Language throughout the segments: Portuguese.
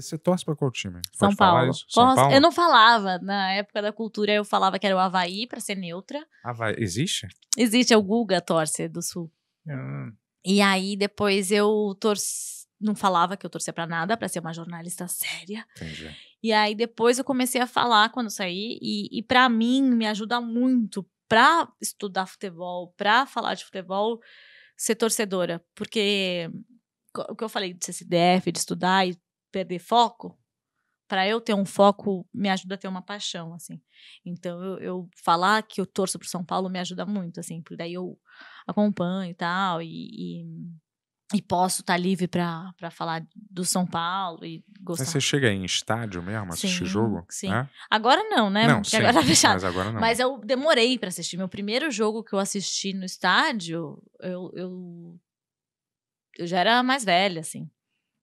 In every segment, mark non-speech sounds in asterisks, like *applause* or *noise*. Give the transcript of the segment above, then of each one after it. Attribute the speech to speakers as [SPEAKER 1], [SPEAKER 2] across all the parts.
[SPEAKER 1] Você torce pra qual time? São Paulo. São Paulo. Eu
[SPEAKER 2] não falava. Na época da cultura, eu falava que era o Havaí, pra ser neutra.
[SPEAKER 1] Havaí. Existe?
[SPEAKER 2] Existe, é o Guga torce do Sul. Hum. E aí, depois eu torci. Não falava que eu torcia pra nada, pra ser uma jornalista séria. Entendi. E aí, depois eu comecei a falar quando saí. E, e pra mim, me ajuda muito pra estudar futebol, pra falar de futebol, ser torcedora. Porque o que eu falei de ser CDF, de estudar e perder foco, para eu ter um foco, me ajuda a ter uma paixão, assim. Então, eu, eu falar que eu torço pro São Paulo me ajuda muito, assim, porque daí eu acompanho e tal, e, e, e posso estar tá livre para falar do São Paulo e gostar. Mas você
[SPEAKER 1] chega em estádio mesmo, assistir sim, jogo? Sim. É?
[SPEAKER 2] Agora não, né? Não, sim, agora tá fechado. Mas agora não. Mas eu demorei para assistir. Meu primeiro jogo que eu assisti no estádio, eu, eu eu já era mais velha, assim.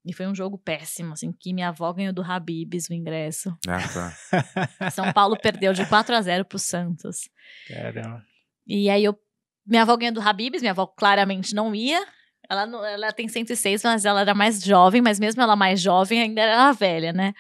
[SPEAKER 2] E foi um jogo péssimo, assim, que minha avó ganhou do Habibs o ingresso.
[SPEAKER 3] Ah, tá.
[SPEAKER 2] *laughs* São Paulo perdeu de 4 a 0 pro Santos. Caramba. E aí eu. Minha avó ganhou do Habibs, minha avó claramente não ia. Ela, ela tem 106, mas ela era mais jovem, mas mesmo ela mais jovem, ainda era velha, né?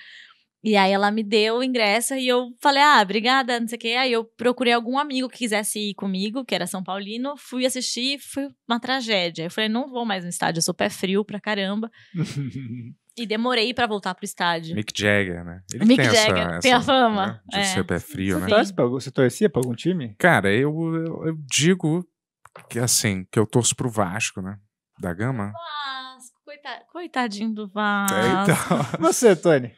[SPEAKER 2] E aí ela me deu o ingresso e eu falei, ah, obrigada, não sei o quê. Aí eu procurei algum amigo que quisesse ir comigo, que era São Paulino, fui assistir, foi uma tragédia. Eu falei, não vou mais no estádio, eu sou pé frio pra caramba. *laughs* e demorei para voltar pro estádio. Mick Jagger, né?
[SPEAKER 1] Ele Mick tem Jagger, essa, tem essa, a
[SPEAKER 2] fama. Né? De
[SPEAKER 3] é.
[SPEAKER 1] ser pé frio, né? Torce pra, você torcia pra algum time? Cara, eu, eu, eu, digo que assim, que eu torço pro Vasco, né? Da Gama. Vasco,
[SPEAKER 2] coitadinho do é, então. Vasco.
[SPEAKER 1] então. você, Tony?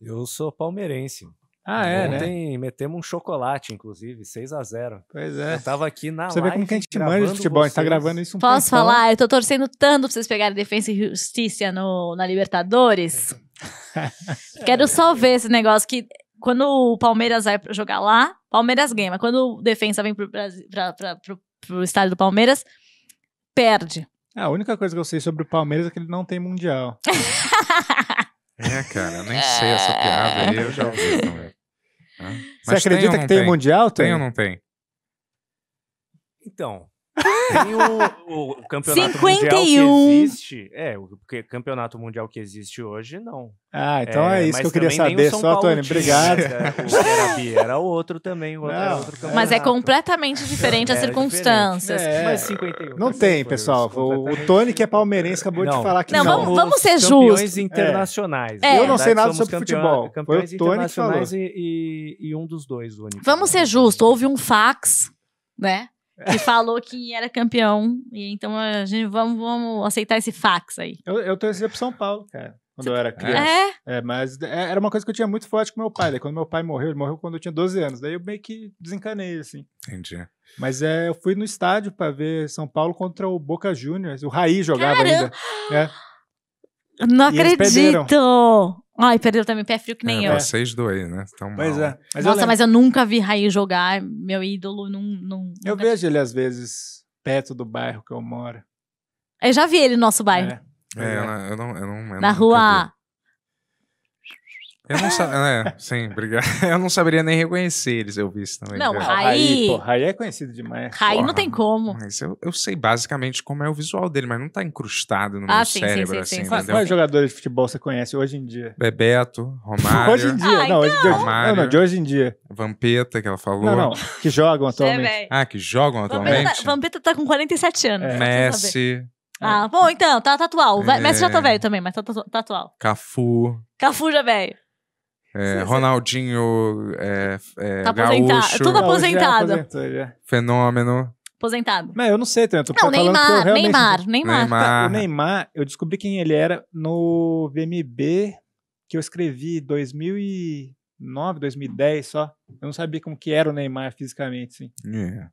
[SPEAKER 1] Eu sou palmeirense.
[SPEAKER 3] Ah, é, né? Ontem né? metemos um chocolate, inclusive, 6 a 0 Pois é. Eu tava aqui na Você live. Você vê como que a gente manja de futebol, a gente tá gravando isso um Posso falar?
[SPEAKER 2] Eu tô torcendo tanto pra vocês pegarem defesa e Justiça no, na Libertadores. *laughs* Quero só ver esse negócio que quando o Palmeiras vai jogar lá, Palmeiras ganha. Mas quando o Defensa vem pro, Brasil, pra, pra, pro, pro estádio do
[SPEAKER 3] Palmeiras, perde. É, a única coisa que eu sei sobre o Palmeiras é que ele não tem mundial. *laughs*
[SPEAKER 1] É, cara,
[SPEAKER 2] nem sei essa é. piada aí, eu já ouvi também. *laughs*
[SPEAKER 1] Você acredita tem que tem, tem Mundial? Tem? tem ou não tem?
[SPEAKER 3] Então, o, o, campeonato 51. mundial que existe. É, o campeonato mundial que existe hoje, não. Ah, então é, é isso que eu queria saber, só, Tony. obrigado. É, era, era outro também, o outro, não, era outro campeonato. Mas é
[SPEAKER 2] completamente diferente as é circunstâncias. É, mas
[SPEAKER 3] 51. Não tá tem, pessoal. O, o Tony, que é palmeirense, acabou não, de falar que não. Não, vamos, vamos ser justos. É. internacionais. É. Eu não sei nada sobre campeão, futebol. Campeões Foi o Tony que falou. E, e, e um dos dois, o único. Vamos ser
[SPEAKER 2] justos. Houve um fax, né? que falou que era campeão. E então a gente vamos, vamos aceitar esse fax aí. Eu, eu torcia pro São Paulo, cara.
[SPEAKER 3] Quando Você... eu era é? criança. É? é? mas é, era uma coisa que eu tinha muito forte com meu pai. Daí quando meu pai morreu, ele morreu quando eu tinha 12 anos. Daí eu meio que desencanei, assim. Entendi. Mas é, eu fui no estádio para ver São Paulo contra o Boca Juniors. O Raí jogava Caramba. ainda. É.
[SPEAKER 2] Não e acredito! Ai, perdeu também pé frio que nem é, eu.
[SPEAKER 1] Vocês dois, né? Tão pois mal. é.
[SPEAKER 3] Mas Nossa, eu mas eu
[SPEAKER 2] nunca vi Raí jogar. Meu ídolo não. não
[SPEAKER 3] eu vejo vi. ele às vezes perto
[SPEAKER 1] do bairro que eu moro.
[SPEAKER 2] Eu já vi ele no nosso bairro. É,
[SPEAKER 1] é, é. Eu, não, eu, não, eu não. Na rua. Eu não sabia. é, sim, obrigado. *laughs* Eu não saberia nem reconhecer eles, eu visto também. Não, Raí. Raí, é conhecido demais. Raí não tem como. Mas eu, eu sei basicamente como é o visual dele, mas não tá incrustado no ah, meu sim, cérebro sim, sim, assim. Quais, quais jogadores de
[SPEAKER 3] futebol você conhece hoje em dia?
[SPEAKER 1] Bebeto, *laughs* Romário. hoje em dia, ah, não, então. de hoje, Romário, não, não, de hoje em dia. Vampeta, que ela falou. Não, não, que jogam atualmente. ah, que jogam atualmente? Vampeta,
[SPEAKER 2] Vampeta tá com 47 anos. É. Messi. Ah, bom, então, tá, tá atual. É. Messi já tá velho também, mas tá, tá, tá atual.
[SPEAKER 1] Cafu.
[SPEAKER 2] Cafu já velho.
[SPEAKER 1] É, Ronaldinho é, é, tá é, aposentado. Tudo
[SPEAKER 2] aposentado.
[SPEAKER 3] já.
[SPEAKER 1] Fenômeno.
[SPEAKER 2] Aposentado. Não, eu não sei,
[SPEAKER 3] tanto. Não, Neymar, realmente... Neymar, Neymar, Neymar. O Neymar, eu descobri quem ele era no VMB que eu escrevi 2009, 2010 só. Eu não sabia como que era o Neymar fisicamente, sim.
[SPEAKER 1] Yeah.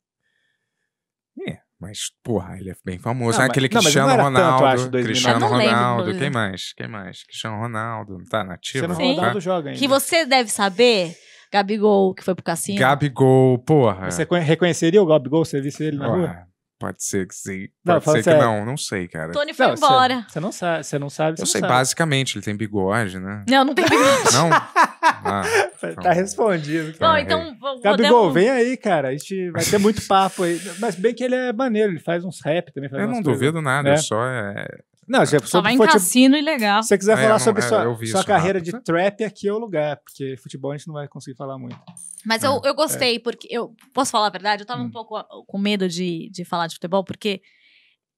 [SPEAKER 1] É. Yeah. É. Mas, porra, ele é bem famoso. Não, ah, mas, aquele não, Cristiano Ronaldo. Tanto, acho, Cristiano não Ronaldo. Lembro, quem mais? Quem mais? Cristiano Ronaldo. Tá nativo? Cristiano Sim. Ronaldo tá? joga
[SPEAKER 2] ainda. Que você deve saber. Gabigol, que foi pro cassino.
[SPEAKER 1] Gabigol, porra. Você
[SPEAKER 3] reconheceria o Gabigol se você visse ele na porra. rua?
[SPEAKER 1] Pode ser que sim. Pode não, ser sério. que não, não sei, cara. Tony foi não, embora.
[SPEAKER 3] Você não sabe, você não sabe. eu não sei, sabe.
[SPEAKER 1] basicamente, ele tem bigode, né? Não, não tem *laughs* bigode. não? *laughs* Ah,
[SPEAKER 3] Tá então. respondido. Cara. Bom, então. Gabigol, vem aí, cara. A gente vai ter muito *laughs* papo aí. Mas bem que ele é maneiro, ele faz uns rap também. eu não coisas. duvido nada, é. só é. Não, já Só vai em futebol... Tipo, cassino ilegal. Se você quiser é, falar não, sobre é, sua, sua carreira rápido. de trap, aqui é o lugar, porque futebol a gente não vai conseguir falar muito.
[SPEAKER 2] Mas é, eu, eu gostei, é. porque. eu Posso falar a verdade? Eu tava hum. um pouco ah, com medo de, de falar de futebol, porque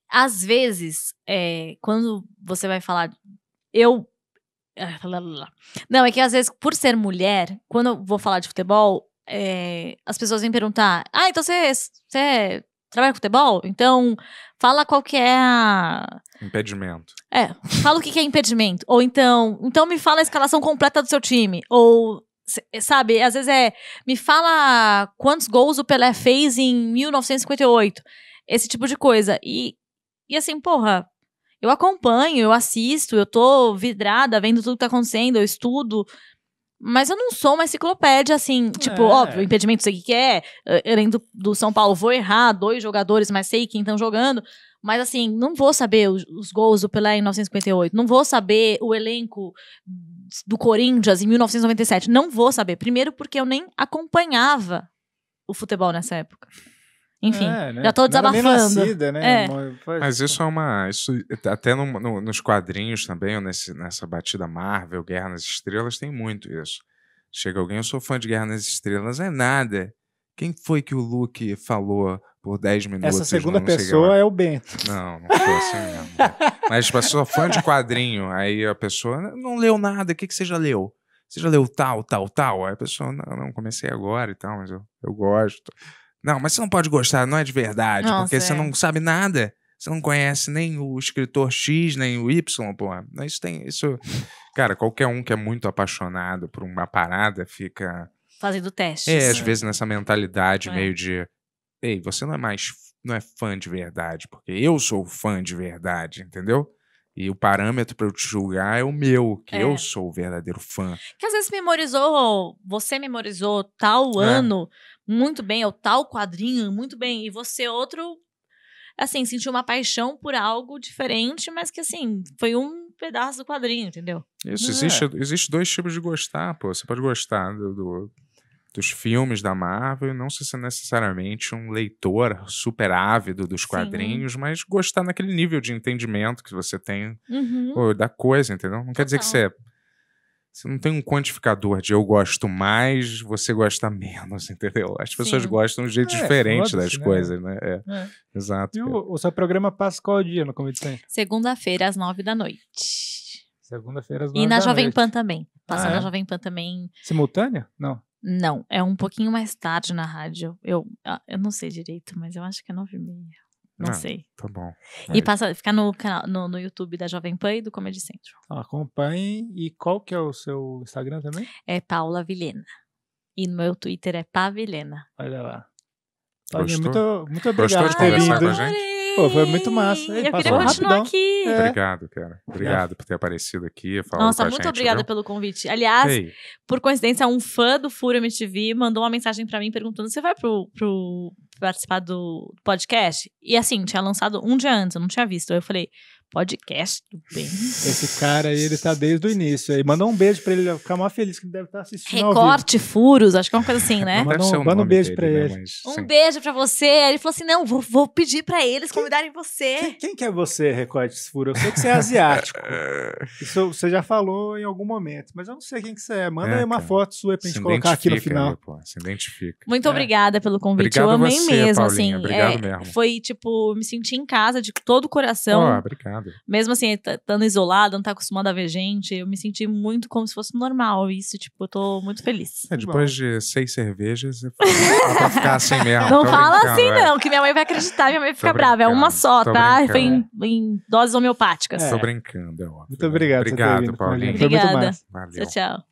[SPEAKER 2] às vezes, é, quando você vai falar. Eu. É, não, é que às vezes, por ser mulher, quando eu vou falar de futebol, as pessoas vêm perguntar: Ah, então você, você é trabalha com futebol, então fala qual que é a...
[SPEAKER 1] Impedimento.
[SPEAKER 2] É, fala o que, que é impedimento. Ou então, então me fala a escalação completa do seu time. Ou, sabe, às vezes é, me fala quantos gols o Pelé fez em 1958. Esse tipo de coisa. E, e assim, porra, eu acompanho, eu assisto, eu tô vidrada vendo tudo que tá acontecendo, eu estudo. Mas eu não sou uma enciclopédia, assim, tipo, é. óbvio, impedimento sei o que é. Além eh, do, do São Paulo, vou errar dois jogadores, mas sei quem estão jogando. Mas assim, não vou saber os, os, gols do Pelé em 1958. Não vou saber o elenco do Corinthians em 1997. Não vou saber. Primeiro, porque eu nem acompanhava o futebol nessa época. Enfim, é, né? já tô desabafando. nascida, né? É.
[SPEAKER 3] Mas
[SPEAKER 1] isso é. é uma. Isso, até no, no, nos quadrinhos também, nesse, nessa batida Marvel, Guerra nas Estrelas, tem muito isso. Chega alguém, eu sou fã de Guerra nas Estrelas, é nada. Quem foi que o Luke falou por 10 minutos? Essa segunda pessoa
[SPEAKER 3] é o Bento.
[SPEAKER 1] Não, não foi assim mesmo. *laughs* Mas, tipo, sou fã de quadrinho. Aí a pessoa não leu nada, o que, que você já leu? Você já leu tal, tal, tal? Aí a pessoa, não, não comecei agora e tal, mas eu, eu gosto. Não, mas você não pode gostar, não é de verdade, porque você é. não sabe nada. Você não conhece nem o escritor X, nem o Y, pô. Isso tem. Isso. Cara, qualquer um que é muito apaixonado por uma parada fica.
[SPEAKER 2] Fazendo teste. É, às vezes
[SPEAKER 1] nessa mentalidade é. meio de. Ei, você não é mais. Não é fã de verdade, porque eu sou fã de verdade, entendeu? E o parâmetro para eu te julgar é o meu, que é. eu sou o verdadeiro fã.
[SPEAKER 2] Que às vezes memorizou, você memorizou tal é. ano, muito bem, é o tal quadrinho, muito bem, e você outro assim, sentiu uma paixão por algo diferente, mas que assim, foi um pedaço do quadrinho, entendeu? Isso, é. existe,
[SPEAKER 1] existe dois tipos de gostar, pô. Você pode gostar do, do dos filmes da Marvel, não ser necessariamente um leitor super ávido dos quadrinhos, Sim. mas gostar naquele nível de entendimento que você tem uhum. pô, da coisa, entendeu? Não Total. quer dizer que você você não tem um quantificador de eu gosto mais, você gosta menos, *laughs* entendeu? As pessoas Sim. gostam de um jeito é, diferente das né? coisas, né? É. É. Exato. E
[SPEAKER 3] o, o, seu programa passa qual dia no Comedy Central?
[SPEAKER 2] Segunda-feira, às nove da noite. Segunda-feira, às nove da noite. E na Jovem noite. Pan também. Passa ah, na é? Jovem Pan também. Simultânea? Não. Não, é um pouquinho mais tarde na rádio. Eu, ah, eu não sei direito, mas eu acho que é nove e meia. Não, ah, sei. Tá bom. E passa, fica no canal, no, no YouTube da Jovem Pan e do Comedy Central.
[SPEAKER 3] Ah, acompanhe. E qual que é o seu Instagram também?
[SPEAKER 2] É Paula Vilhena. E no meu Twitter é Pavilhena. Olha lá. Olha, muito, muito obrigado
[SPEAKER 3] Gostou de conversar com a gente?
[SPEAKER 1] Pô, foi muito massa. Ei, eu queria continuar rapidão. aqui. É. Obrigado, cara. Obrigado é. por ter aparecido aqui. Nossa, muito obrigada pelo
[SPEAKER 2] convite. Aliás, Ei. por coincidência, um fã do Fúria MTV mandou uma mensagem para mim perguntando: você vai pro, pro, participar do podcast. E assim, tinha lançado um dia antes, eu não tinha visto. Eu falei, podcast do
[SPEAKER 3] bem. Esse cara aí, ele tá desde o início. Aí manda um beijo pra ele, ele vai ficar mais feliz que ele deve estar tá assistindo. Recorte,
[SPEAKER 2] furos, acho que é uma coisa assim, né? manda um, manda um beijo pra né, ele. Mas, um beijo pra você. Aí ele falou assim: não, vou, vou pedir pra eles quem, convidarem você. Quem,
[SPEAKER 3] quem que é você, Recorte Furos? Eu sei que você é asiático. *laughs* Isso você já falou em algum momento, mas eu não sei quem que você é. Manda é, aí uma cara. foto sua pra gente colocar aqui no final. Aí, pô,
[SPEAKER 1] se identifica. Muito é. obrigada pelo convite. Obrigado eu amei mesmo, Paulinha, assim. Obrigado é, mesmo.
[SPEAKER 2] Foi tipo, me senti em casa de todo o coração. Oh, obrigado. Mesmo assim, estando isolada, não tá acostumada a ver gente, eu me senti muito como se fosse normal. Isso, tipo, eu tô muito feliz. É, depois Bom.
[SPEAKER 1] de seis cervejas, eu ah, pra ficar assim mesmo. Não fala assim, é. não,
[SPEAKER 2] que minha mãe vai acreditar, minha mãe fica brava. É uma só, tô tá? Foi em, em, doses homeopáticas. É. Tô
[SPEAKER 1] brincando, é óbvio. Muito obrigado. Obrigado, Paulinha. Obrigada. Valeu. Tchau,
[SPEAKER 2] tchau.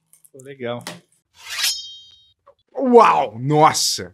[SPEAKER 3] Legal.
[SPEAKER 1] Uau! Nossa!